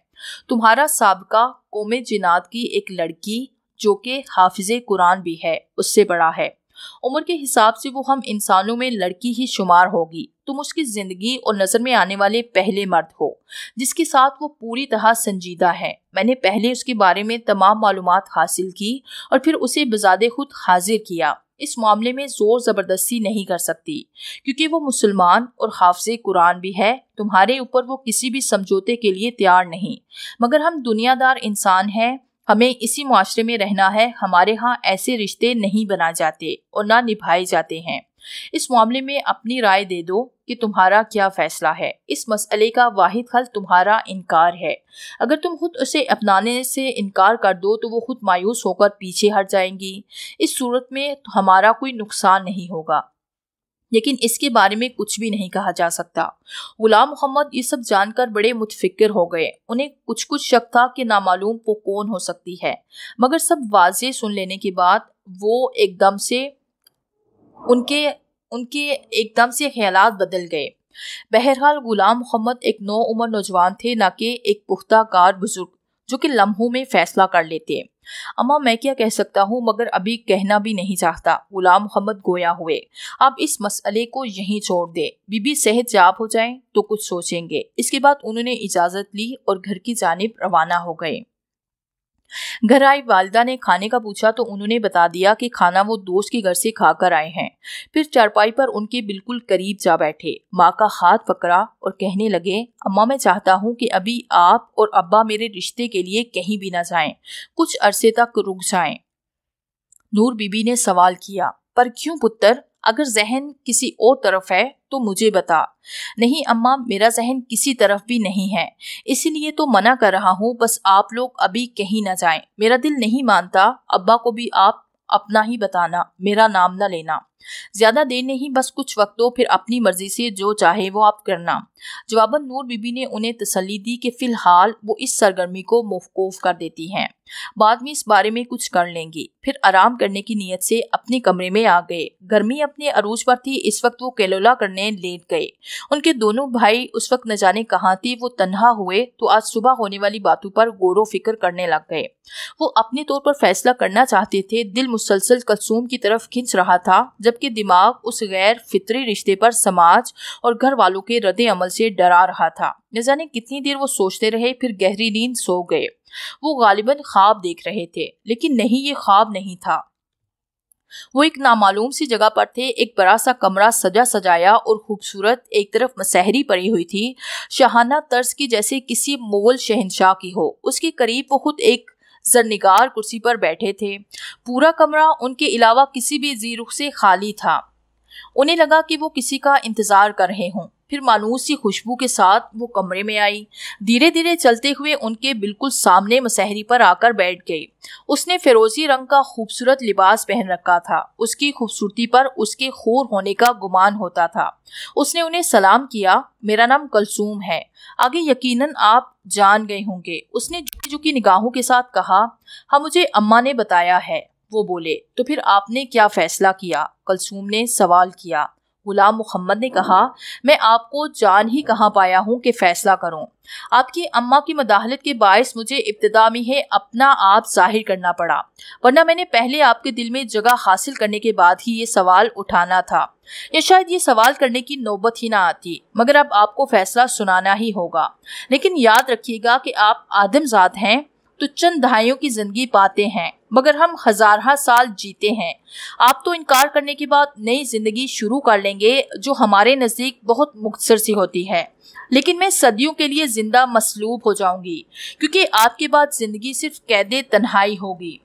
तुम्हारा सबका कौम जिनात की एक लड़की जो कि हाफिज कुरान भी है उससे बड़ा है उम्र के हिसाब से वो हम इंसानों में लड़की ही शुमार होगी तुम उसकी जिंदगी और नजर में आने वाले पहले मर्द हो जिसके साथ वो पूरी तरह संजीदा है मैंने पहले उसके बारे में तमाम मालूम हासिल की और फिर उसे बजादे खुद हाजिर किया इस मामले में जोर जबरदस्ती नहीं कर सकती क्योंकि वो मुसलमान और हाफज कुरान भी है तुम्हारे ऊपर वो किसी भी समझौते के लिए तैयार नहीं मगर हम दुनियादार इंसान हैं हमें इसी माशरे में रहना है हमारे यहाँ ऐसे रिश्ते नहीं बना जाते और ना निभाए जाते हैं इस मामले में अपनी राय दे दो कि तुम्हारा क्या फैसला है इस मसले का वाहिद हल तुम्हारा इनकार है अगर तुम खुद उसे अपनाने से इनकार कर दो तो वो खुद मायूस होकर पीछे हट जाएंगी इस सूरत में तो हमारा कोई नुकसान नहीं होगा लेकिन इसके बारे में कुछ भी नहीं कहा जा सकता गुलाम मोहम्मद ये सब जानकर बड़े मुतफिकर हो गए उन्हें कुछ कुछ शक था कि नामालूम वो कौन हो सकती है मगर सब वाजे सुन लेने के बाद वो एकदम से उनके उनके एकदम से ख्याल बदल गए बहरहाल गुलाम मोहम्मद एक नौ उम्र नौजवान थे ना कि एक पुख्ता कार बुजुर्ग जो कि लम्हों में फैसला कर लेते अम्मा मैं क्या कह सकता हूँ मगर अभी कहना भी नहीं चाहता गुलाम मोहम्मद गोया हुए आप इस मसले को यहीं छोड़ दें बीबी सेहत जाप हो जाए तो कुछ सोचेंगे इसके बाद उन्होंने इजाज़त ली और घर की जानब रवाना हो गए घर आई वालदा ने खाने का पूछा तो उन्होंने बता दिया कि खाना वो दोस्त के घर से खाकर आए हैं फिर चारपाई पर उनके बिल्कुल करीब जा बैठे माँ का हाथ पकड़ा और कहने लगे अम्मा मैं चाहता हूँ कि अभी आप और अब्बा मेरे रिश्ते के लिए कहीं भी ना जाएं कुछ अरसे तक रुक जाएं नूर बीबी ने सवाल किया पर क्यों पुत्र अगर जहन किसी और तरफ है तो मुझे बता नहीं अम्मा मेरा जहन किसी तरफ भी नहीं है इसीलिए तो मना कर रहा हूँ बस आप लोग अभी कहीं ना जाएं मेरा दिल नहीं मानता अब्बा को भी आप अपना ही बताना मेरा नाम ना लेना ज्यादा देर नहीं बस कुछ वक्त दो फिर अपनी मर्जी से जो चाहे वो आप करना जवाबन नूर बीबी ने उन्हें तसली दी कि फिलहाल वो इस सरगर्मी को मौकूफ कर देती हैं बाद में इस बारे में कुछ कर लेंगी फिर आराम करने की नीयत से अपने कमरे में आ गए गर्मी अपने अरूज पर थी इस वक्त वो केलोला करने लेट गए उनके दोनों भाई उस वक्त न जाने कहाँ थे वो तनहा हुए तो आज सुबह होने वाली बातों पर गौरो फिक्र करने लग गए वो अपने तौर पर फैसला करना चाहते थे दिल मुसलसल कलसूम की तरफ खिंच रहा था जब जबकि दिमाग उस गैर फितरी रिश्ते पर समाज और घर वालों के रद्द अमल से डरा रहा था न जाने कितनी देर वो सोचते रहे फिर गहरी नींद सो गए वो गालिबन ख्वाब देख रहे थे लेकिन नहीं ये ख्वाब नहीं था वो एक नामालूम सी जगह पर थे एक बड़ा सा कमरा सजा सजाया और खूबसूरत एक तरफ मसहरी पड़ी हुई थी शहाना तर्ज की जैसे किसी मुगल शहनशाह की हो उसके करीब वो खुद एक जरनिगार कुर्सी पर बैठे थे पूरा कमरा उनके अलावा किसी भी जी से खाली था उन्हें लगा कि वो किसी का इंतज़ार कर रहे हों फिर मानूस सी खुशबू के साथ वो कमरे में आई धीरे धीरे चलते हुए उनके बिल्कुल सामने मसहरी पर आकर बैठ गई उसने फिरोजी रंग का खूबसूरत लिबास पहन रखा था उसकी खूबसूरती पर उसके खोर होने का गुमान होता था उसने उन्हें सलाम किया मेरा नाम कलसूम है आगे यकीनन आप जान गए होंगे उसने झुकी झुकी निगाहों के साथ कहा हाँ मुझे अम्मा ने बताया है वो बोले तो फिर आपने क्या फैसला किया कलसूम ने सवाल किया गुलाम मोहम्मद ने कहा मैं आपको जान ही कहाँ पाया हूँ कि फैसला करूँ आपकी अम्मा की मदाहलत के बायस मुझे इब्तदा में है अपना आप जाहिर करना पड़ा वरना मैंने पहले आपके दिल में जगह हासिल करने के बाद ही ये सवाल उठाना था या शायद ये सवाल करने की नौबत ही ना आती मगर अब आपको फैसला सुनाना ही होगा लेकिन याद रखिएगा कि आप आदमजात हैं तो चंद दहाइयों की जिंदगी पाते हैं मगर हम हजारहा साल जीते हैं आप तो इनकार करने के बाद नई जिंदगी शुरू कर लेंगे जो हमारे नज़दीक बहुत मुख्तर सी होती है लेकिन मैं सदियों के लिए जिंदा मसलूब हो जाऊंगी क्योंकि आपके बाद जिंदगी सिर्फ कैद तन्हाई होगी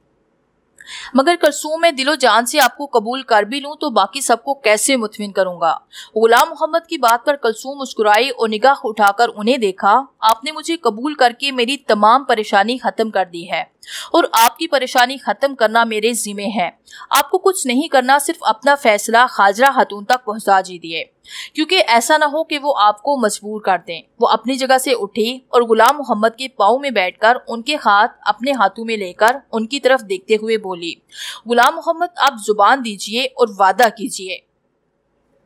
मगर करसूम में दिलो जान से आपको कबूल कर भी लूं तो बाकी सबको कैसे मुतमिन करूंगा गुलाम मोहम्मद की बात पर कलसूम मुस्कुराई और निगाह उठाकर उन्हें देखा आपने मुझे कबूल करके मेरी तमाम परेशानी खत्म कर दी है और आपकी परेशानी खत्म करना मेरे जिम्मे है आपको कुछ नहीं करना सिर्फ अपना फैसला खाजरा खातून तक पहुंचा जी दिए क्योंकि ऐसा ना हो कि वो आपको मजबूर कर दें वो अपनी जगह से उठी और गुलाम मोहम्मद के पाओ में बैठकर उनके हाथ अपने हाथों में लेकर उनकी तरफ देखते हुए बोली गुलाम मोहम्मद आप जुबान दीजिए और वादा कीजिए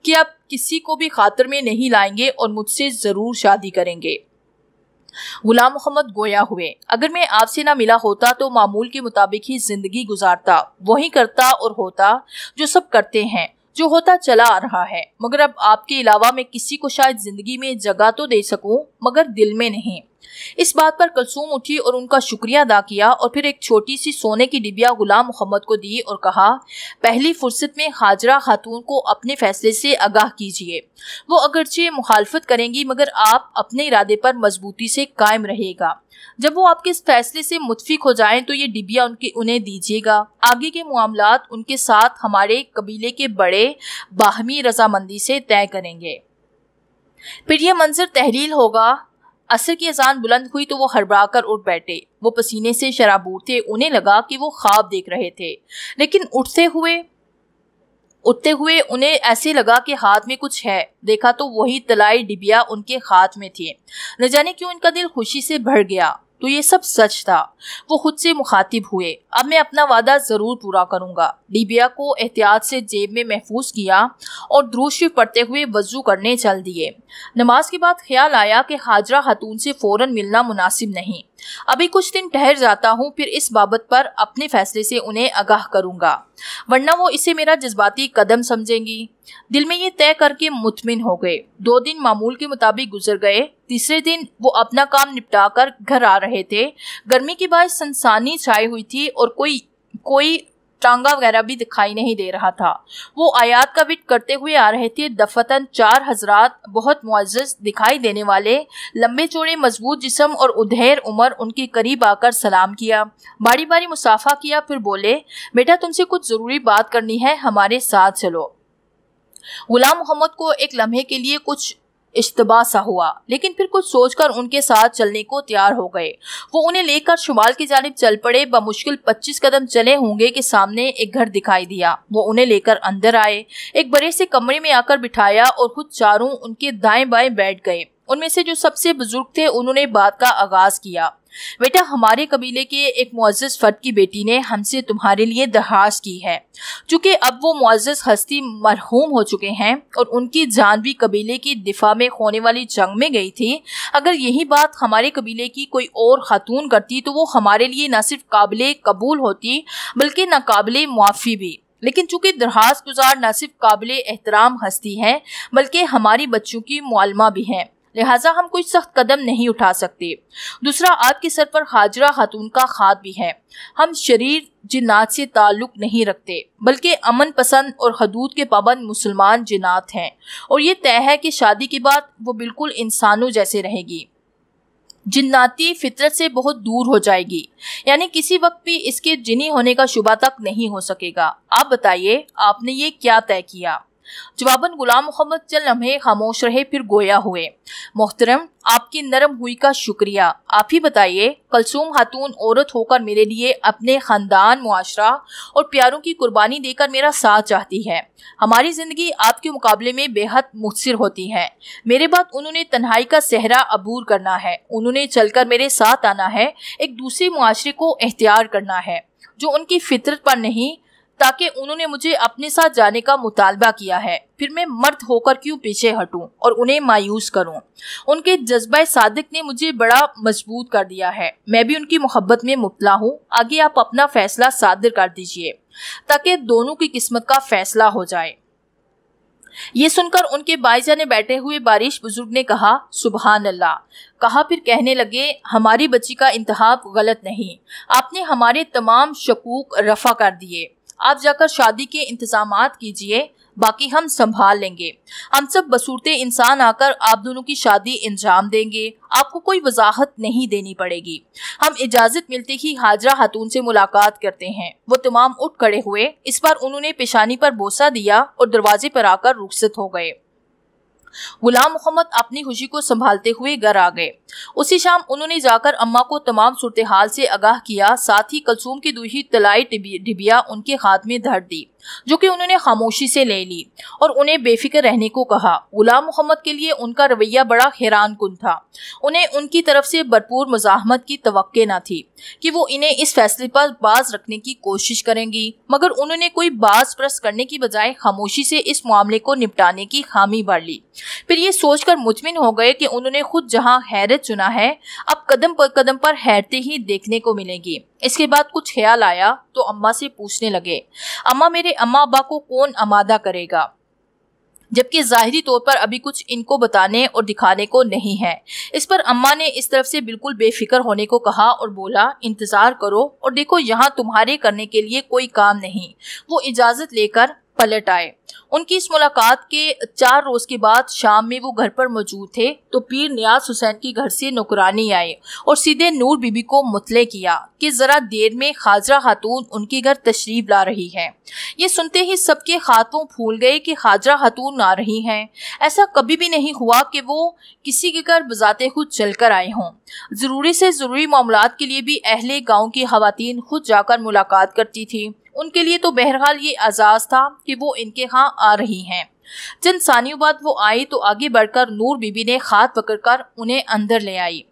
कि आप किसी को भी खातर में नहीं लाएंगे और मुझसे ज़रूर शादी करेंगे गुलाम मोहम्मद गोया हुए अगर मैं आपसे ना मिला होता तो मामूल के मुताबिक ही जिंदगी गुजारता वही करता और होता जो सब करते हैं जो होता चला आ रहा है मगर अब आपके अलावा मैं किसी को शायद जिंदगी में जगह तो दे सकूं मगर दिल में नहीं इस बात पर कलसूम उठी और उनका शुक्रिया अदा किया और फिर एक छोटी सी सोने की डिबिया गुलाम मोहम्मद को दी और कहा पहली फुर्सत में हाजरा खातून को अपने फैसले से आगाह कीजिए वो अगरचे मुखालफत करेंगी मगर आप अपने इरादे पर मजबूती से कायम रहेगा जब वो आपके इस फैसले से मुतफिक हो जाएं तो ये डिबिया उनके उन्हें दीजिएगा आगे के मामला उनके साथ हमारे कबीले के बड़े बाहमी रजामंदी से तय करेंगे फिर यह मंजर तहलील होगा असर की अजान बुलंद हुई तो वो हड़बड़ा कर उठ बैठे वो पसीने से शराबूर थे उन्हें लगा कि वो ख्वाब देख रहे थे लेकिन उठते हुए उठते हुए उन्हें ऐसे लगा कि हाथ में कुछ है देखा तो वही तलाई डिबिया उनके हाथ में थी न जाने क्यों इनका दिल खुशी से भर गया तो ये सब सच था वो खुद से मुखातिब हुए अब मैं अपना वादा ज़रूर पूरा करूंगा लिबिया को एहतियात से जेब में महफूज किया और द्रूश्य पढ़ते हुए वजू करने चल दिए नमाज के बाद ख्याल आया कि हाजरा खतून से फौरन मिलना मुनासिब नहीं अभी कुछ दिन ठहर जाता हूँ फिर इस बाबत पर अपने फैसले से उन्हें आगाह करूंगा वरना वो इसे मेरा जज्बाती कदम समझेंगी दिल में ये तय करके मुतमिन हो गए दो दिन मामूल के मुताबिक गुजर गए तीसरे दिन वो अपना काम निपटाकर घर आ रहे थे गर्मी के बाद सनसानी छाई हुई थी और कोई कोई टांगा वगैरह भी दिखाई नहीं दे रहा था वो आयात का विट करते हुए आ रहे थे दफतन चार हजरात बहुत मुआजस दिखाई देने वाले लंबे चौड़े मजबूत जिसम और उधेर उमर उनके करीब आकर सलाम किया बारी बारी मुसाफा किया फिर बोले बेटा तुमसे कुछ ज़रूरी बात करनी है हमारे साथ चलो गुलाम मोहम्मद को एक लम्हे के लिए कुछ इश्तबा सा हुआ लेकिन फिर कुछ सोचकर उनके साथ चलने को तैयार हो गए वो उन्हें लेकर शुमाल की जानब चल पड़े बमुश्किल पच्चीस कदम चले होंगे कि सामने एक घर दिखाई दिया वो उन्हें लेकर अंदर आए एक बड़े से कमरे में आकर बिठाया और खुद चारों उनके दाएं बाएं बैठ गए उनमें से जो सबसे बुजुर्ग थे उन्होंने बात का आगाज किया बेटा हमारे कबीले के एक मुआज़ फ़र्द की बेटी ने हमसे तुम्हारे लिए दरहास की है चूँकि अब वो मुआज़ हस्ती मरहूम हो चुके हैं और उनकी जान भी कबीले की दिफा में होने वाली जंग में गई थी अगर यही बात हमारे कबीले की कोई और खातून करती तो वो हमारे लिए न सिर्फ काबिल कबूल होती बल्कि नाकबिल मुआफ़ी भी लेकिन चूंकि दरहास गुजार न सिर्फ काबिल एहतराम हस्ती हैं बल्कि हमारी बच्चों की मालमा भी हैं लिहाजा हम कोई सख्त कदम नहीं उठा सकते दूसरा आपके सर पर हाजरा खातून का खाद भी है हम शरीर जिन्नात से ताल्लुक नहीं रखते बल्कि अमन पसंद और हदूद के पाबंद मुसलमान जिन्नात हैं और ये तय है कि शादी के बाद वो बिल्कुल इंसानों जैसे रहेगी जिन्नाती फितरत से बहुत दूर हो जाएगी यानी किसी वक्त भी इसके जिनी होने का शुबा तक नहीं हो सकेगा आप बताइए आपने ये क्या तय किया जवाबन गुलाम मोहम्मद चल लम्हे खामोश रहे फिर गोया हुए मोहतरम आपकी नरम हुई का शुक्रिया आप ही बताइए कलसूम खातून औरत होकर मेरे लिए अपने ख़ानदान मुआशरा और प्यारों की कुर्बानी देकर मेरा साथ चाहती है हमारी ज़िंदगी आपके मुकाबले में बेहद मुखसर होती है मेरे बाद उन्होंने तन्हाई का सहरा अबूर करना है उन्होंने चलकर मेरे साथ आना है एक दूसरे मुआरे को एहतियार करना है जो उनकी फितरत पर नहीं ताकि उन्होंने मुझे अपने साथ जाने का मुतालबा किया है फिर मैं मर्द होकर क्यों पीछे हटूं और उन्हें मायूस करूं उनके जज्बा सादिक ने मुझे बड़ा मजबूत कर दिया है मैं भी उनकी मोहब्बत में मुबला हूं आगे आप अपना फैसला सादिर कर दीजिए ताकि दोनों की किस्मत का फैसला हो जाए ये सुनकर उनके बाईजाने बैठे हुए बारिश बुजुर्ग ने कहा सुबह अल्लाह कहा फिर कहने लगे हमारी बच्ची का इंतहा गलत नहीं आपने हमारे तमाम शकूक रफा कर दिए आप जाकर शादी के इंतजाम कीजिए बाकी हम संभाल लेंगे हम सब बसूरते इंसान आकर आप दोनों की शादी इंजाम देंगे आपको कोई वजाहत नहीं देनी पड़ेगी हम इजाजत मिलते ही हाजरा हतून से मुलाकात करते हैं वो तमाम उठ खड़े हुए इस बार उन्होंने पेशानी पर बोसा दिया और दरवाजे पर आकर रुखसत हो गए गुलाम मोहम्मद अपनी खुशी को संभालते हुए घर आ गए उसी शाम उन्होंने जाकर अम्मा को तमाम सूरत हाल से आगाह किया साथ ही कलसूम की दूही तलाई डिबिया उनके हाथ में धर दी जो कि उन्होंने खामोशी से ले ली और उन्हें बेफिक्र रहने को कहा गुलाम मोहम्मद के लिए उनका रवैया बड़ा हैरान कन था उन्हें उनकी तरफ से भरपूर मजाहमत की तो न थी कि वो इन्हें इस फैसले पर बाज रखने की कोशिश करेंगी मगर उन्होंने कोई बाज प्रस करने की बजाय खामोशी से इस मामले को निपटाने की खामी भर ली फिर ये सोचकर मुतमिन हो गए कि उन्होंने खुद जहाँ हैरत चुना है अब कदम पर कदम पर हैरते ही देखने को मिलेगी इसके बाद कुछ ख्याल आया तो अम्मा से पूछने लगे अम्मा मेरे अम्मा अबा को कौन अमादा करेगा जबकि जाहिरी तौर पर अभी कुछ इनको बताने और दिखाने को नहीं है इस पर अम्मा ने इस तरफ से बिल्कुल बेफिक्र होने को कहा और बोला इंतज़ार करो और देखो यहाँ तुम्हारे करने के लिए कोई काम नहीं वो इजाज़त लेकर पलट आए उनकी इस मुलाकात के चार रोज के बाद शाम में वो घर पर मौजूद थे तो पीर नियाज हुसैन के घर से नौकरानी आए और सीधे नूर बीबी को मुतले किया कि जरा देर में खाजरा खातून उनके घर तशरीफ ला रही है ये सुनते ही सबके खातों फूल गए कि खाजरा खातून आ रही हैं ऐसा कभी भी नहीं हुआ कि वो किसी के घर बजाते खुद चल कर आए हों जरूरी से जरूरी मामला के लिए भी अहले गाँव की खातन खुद जाकर मुलाकात करती थी उनके लिए तो बहरहाल ये आजाज था कि वो इनके यहाँ आ रही हैं जिन सानियों बाद वो आई तो आगे बढ़कर नूर बीबी ने हाथ पकड़कर उन्हें अंदर ले आई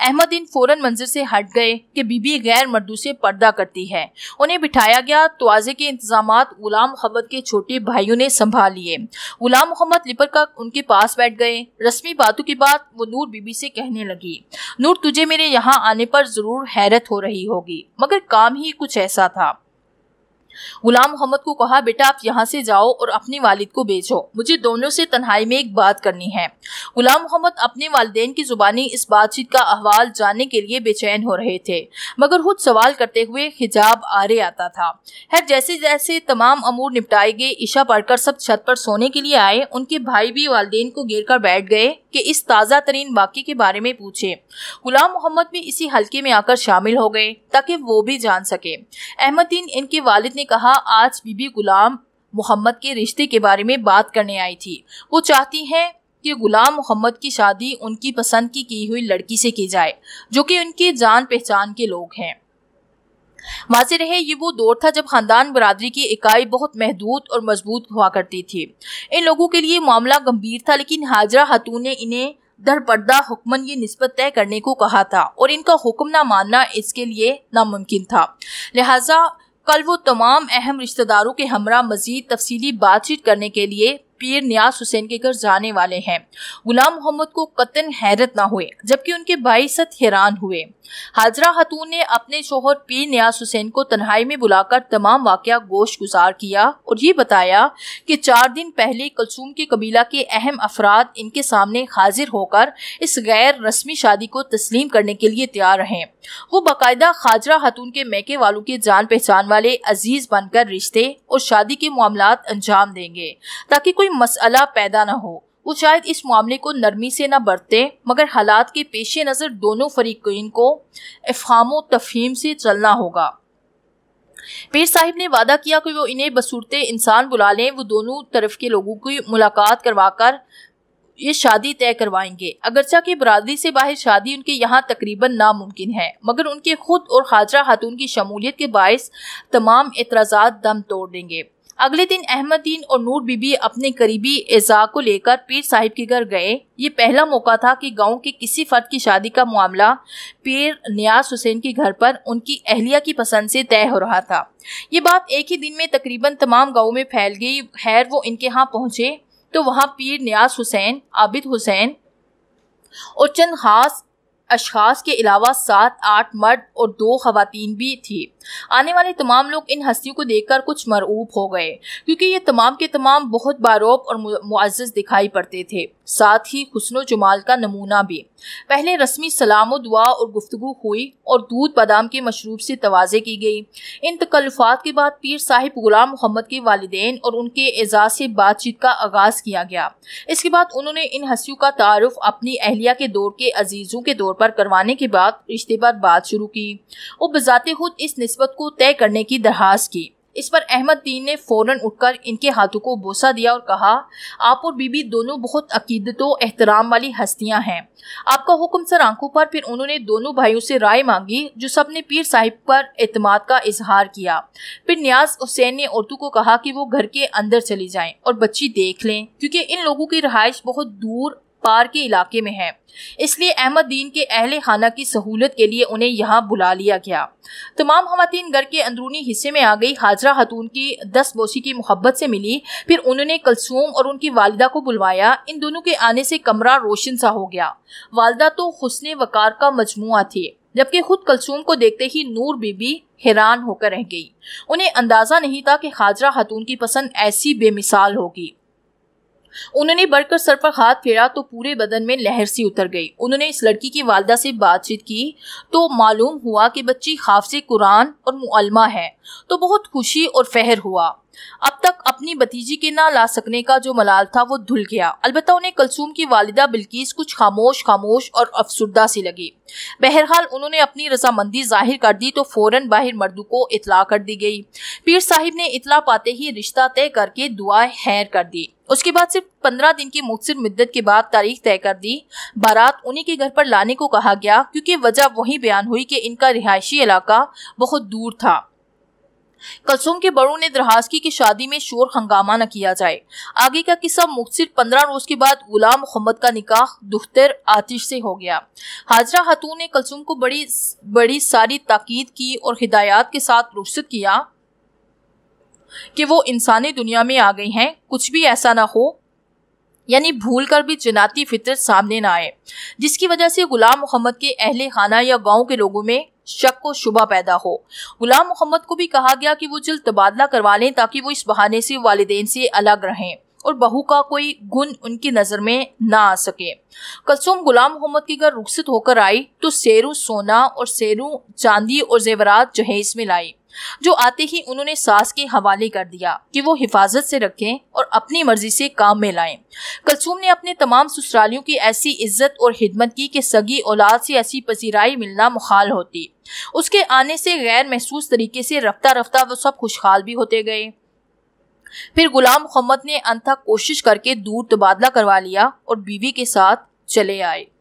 अहमद इन फौरन मंजिल से हट गए कि बीबी गैर मर्दों से पर्दा करती है उन्हें बिठाया गया तो आजे के इंतजाम गुलाम मोहम्मद के छोटे भाइयों ने संभाल लिए गुलाम मोहम्मद लिपर का उनके पास बैठ गए रस्मी बातों के बाद वो नूर बीबी से कहने लगी नूर तुझे मेरे यहाँ आने पर ज़रूर हैरत हो रही होगी मगर काम ही कुछ ऐसा था गुलाम मोहम्मद को कहा बेटा आप यहाँ से जाओ और अपने वालिद को भेजो मुझे दोनों से तन्हाई में एक बात करनी है गुलाम मोहम्मद अपने वाले की जुबानी इस बातचीत का अहवाल जानने के लिए बेचैन हो रहे थे मगर खुद सवाल करते हुए हिजाब आरे आता था है जैसे जैसे तमाम अमूर निपटाए गए ईशा पढ़कर सब छत पर सोने के लिए आए उनके भाई भी वालदेन को घेर कर बैठ गए के इस ताज़ा तरीन वाक्य के बारे में पूछे गुलाम मोहम्मद भी इसी हल्के में आकर शामिल हो गए ताकि वो भी जान सके अहमदीन इनके वालिद ने कहा आज बीबी गुलाम मोहम्मद के रिश्ते के बारे में बात करने आई थी वो चाहती हैं कि गुलाम मोहम्मद की शादी उनकी पसंद की की हुई लड़की से की जाए जो कि उनके जान पहचान के लोग हैं वाजे रहे ये वो दौर था जब खानदान बरदरी की इकाई बहुत महदूद और मजबूत हुआ करती थी इन लोगों के लिए मामला गंभीर था लेकिन हाजरा खातून ने इन्हें दरपर्दा हुक्मन ये नस्बत तय करने को कहा था और इनका हुक्म ना मानना इसके लिए नामुमकिन था लिहाजा कल वो तमाम अहम रिश्तेदारों के हमरा मजीद तफसीली बातचीत करने के लिए पीर न्याज हुसैन के घर जाने वाले हैं गुलाम मोहम्मद को कतन हैरत ना हुए जबकि उनके भाई सत हैरान हुए हाजरा खतून ने अपने शोहर पीर न्याज हुसैन को तन्हाई में बुलाकर तमाम वाक़ गोश गुजार किया और ये बताया कि चार दिन पहले कलसूम के कबीला के अहम अफराद इनके सामने हाजिर होकर इस गैर रस्मी शादी को तस्लीम करने के लिए तैयार रहे वो बाकायदा खाजरा खतून के मैके वालों के जान पहचान वाले अजीज बनकर रिश्ते और शादी के मामला अंजाम देंगे ताकि कोई मसला पैदा न हो वो शायद इस मामले को नरमी से न बरतें मगर हालात के पेश नज़र दोनों फरीकिन को अफहमो तफहीम से चलना होगा पीर साहिब ने वादा किया कि वो इन्हें बसूरते इंसान बुला लें वो दोनों तरफ के लोगों की मुलाकात करवाकर ये शादी तय करवाएंगे अगरचा की बरादरी से बाहर शादी उनके यहाँ तकरीबन नामुमकिन है मगर उनके खुद और हाजरा खातून की शमूलियत के बायस तमाम एतराज दम तोड़ देंगे अगले दिन अहमदीन और नूर बीबी अपने करीबी एजा को लेकर पीर साहिब के घर गए ये पहला मौका था कि गांव के किसी फर्द की शादी का मामला पीर न्याज हुसैन के घर पर उनकी अहलिया की पसंद से तय हो रहा था ये बात एक ही दिन में तकरीबन तमाम गाँव में फैल गई खैर वो इनके यहाँ पहुँचे तो वहाँ पीर न्याज हुसैन आबिद हुसैन और चंद खास अशखास के अलावा सात आठ मर्द और दो खवतिन भी थी आने वाले तमाम लोग इन हस्तियों को देखकर कुछ मरऊब हो गए क्योंकि ये तमाम के तमाम बहुत बारोब और मुआज़ दिखाई पड़ते थे साथ ही हसन जमाल का नमूना भी पहले रस्मी सलाम दुआ और गुफ्तु हुई और दूध बादाम के मशरूब से तोज़े की गई इन तकल्फात के बाद पीर साहिब गुलाम मोहम्मद के वालदेन और उनके एजाज से बातचीत का आगाज़ किया गया इसके बाद उन्होंने इन हंसियों का तारुफ अपनी अहलिया के दौर के अजीज़ों के दौर पर करवाने के बाद रिश्ते पर बात शुरू की और बजाते खुद इस नस्बत को तय करने की दरखास्त की इस पर अहमद दीन ने फौरन उठकर इनके हाथों को बोसा दिया और कहा आप और बीबी दोनों बहुत अकीदत एहतराम वाली हस्तियां हैं आपका हुक्म सर आंखों पर फिर उन्होंने दोनों भाइयों से राय मांगी जो सब ने पीर साहिब पर एतमाद का इजहार किया फिर न्याज हुसैन ने औरतू को कहा कि वो घर के अंदर चली जाएं और बच्ची देख लें क्योंकि इन लोगों की रहाइश बहुत दूर पार के इलाके में है इसलिए अहमद दीन के अहल खाना की सहूलत के लिए उन्हें यहाँ बुला लिया गया तमाम खातन घर के अंदरूनी हिस्से में आ गई हाजरा खतून की दस बोसी की मोहब्बत से मिली फिर उन्होंने कलसूम और उनकी वालदा को बुलवाया इन दोनों के आने से कमरा रोशन सा हो गया वालदा तो हुसन वकार का मजमु थी जबकि खुद कलसूम को देखते ही नूर बीबी हैरान होकर रह गई उन्हें अंदाजा नहीं था कि खाजरा खतून की पसंद ऐसी बेमिसाल होगी उन्होंने बढ़कर सर पर हाथ फेरा तो पूरे बदन में लहर सी उतर गई उन्होंने इस लड़की की वालदा से बातचीत की तो मालूम हुआ कि बच्ची हाफ से कुरान और मुआलमा है तो बहुत खुशी और फहर हुआ अब तक अपनी भतीजी के ना ला सकने का जो मलाल था वो धुल गया अलबत्ता उन्हें कलसूम की वालिदा बिल्किस कुछ खामोश खामोश और अफसरदा सी लगी बहरहाल उन्होंने अपनी रजामंदी जाहिर कर दी तो फौरन बाहर मर्दू को इतला कर दी गई पीर साहिब ने इतला पाते ही रिश्ता तय करके दुआ हैर कर दी उसके बाद सिर्फ पंद्रह दिन की मुखसर मुद्दत के बाद तारीख तय कर दी बारात उन्हीं के घर पर लाने को कहा गया क्योंकि वजह वही बयान हुई कि इनका रिहायशी इलाका बहुत दूर था कलसुम के बड़ों ने द्रहासकी की शादी में शोर हंगामा न किया जाए आगे का किस्सा मुखसिर पंद्रह रोज के बाद गुलाम मोहम्मद का निकाह दुख्तर आतिश से हो गया हाजरा हतून ने कलसुम को बड़ी बड़ी सारी ताकीद की और हिदायत के साथ रुखसत किया कि वो इंसानी दुनिया में आ गई हैं कुछ भी ऐसा ना हो यानी भूल कर भी जनाती फितर सामने ना आए जिसकी वजह से गुलाम मोहम्मद के अहले खाना या गांव के लोगों में शक को शुबा पैदा हो गुलाम मोहम्मद को भी कहा गया कि वो जल्द तबादला करवा लें ताकि वो इस बहाने से वालदेन से अलग रहें और बहू का कोई गुण उनकी नज़र में ना आ सके कलसुम गुलाम मोहम्मद के घर रुखसित होकर आई तो शेरू सोना और शेरू चांदी और जेवरात जहेज में लाई जो आते ही उन्होंने सास के हवाले कर दिया कि वो हिफाजत से रखें और अपनी मर्जी से काम में लाएं। कलसूम ने अपने तमाम ससुरालियों की ऐसी इज्जत और हिदमत की कि सगी औलाद से ऐसी पसीराई मिलना मुखाल होती उसके आने से गैर महसूस तरीके से रफ्ता रफ्ता वो सब खुशहाल भी होते गए फिर गुलाम मोहम्मद ने अनथक कोशिश करके दूर तबादला करवा लिया और बीवी के साथ चले आए